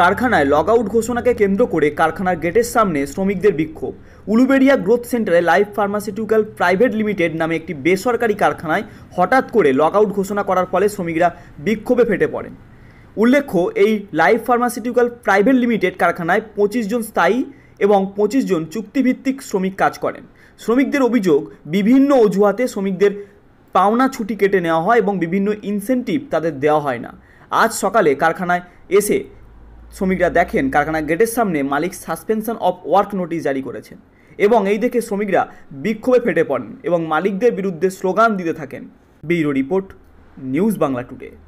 কারখানায় log out ঘোষণাকে কেন্দ্র করে কারখানার গেটের সামনে শ্রমিকদের বিক্ষোভ উলুবেড়িয়া গ্রোথ সেন্টারে লাইফ ফার্মাসিউটিক্যাল প্রাইভেট লিমিটেড নামে একটি বেসরকারি কারখানায় হঠাৎ করে লগ আউট ঘোষণা করার ফলে শ্রমিকরা বিক্ষোভে ফেটে পড়েন উল্লেখ্য এই লাইফ ফার্মাসিউটিক্যাল প্রাইভেট লিমিটেড কারখানায় পঁচিশ জন স্থায়ী এবং পঁচিশ জন চুক্তিভিত্তিক শ্রমিক কাজ করেন শ্রমিকদের অভিযোগ বিভিন্ন অজুহাতে শ্রমিকদের পাওনা ছুটি কেটে নেওয়া হয় এবং বিভিন্ন ইনসেন্টিভ তাদের দেওয়া হয় না আজ সকালে কারখানায় এসে শ্রমিকরা দেখেন কারখানার গেটের সামনে মালিক সাসপেনশন অফ ওয়ার্ক নোটিশ জারি করেছেন এবং এই দেখে শ্রমিকরা বিক্ষোভে ফেটে পড়েন এবং মালিকদের বিরুদ্ধে স্লোগান দিতে থাকেন bureau report news Bangla today